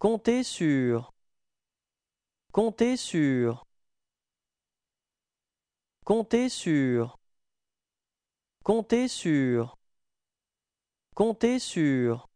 Comptez sur. Comptez sur. Comptez sur. Comptez sur. Comptez sur.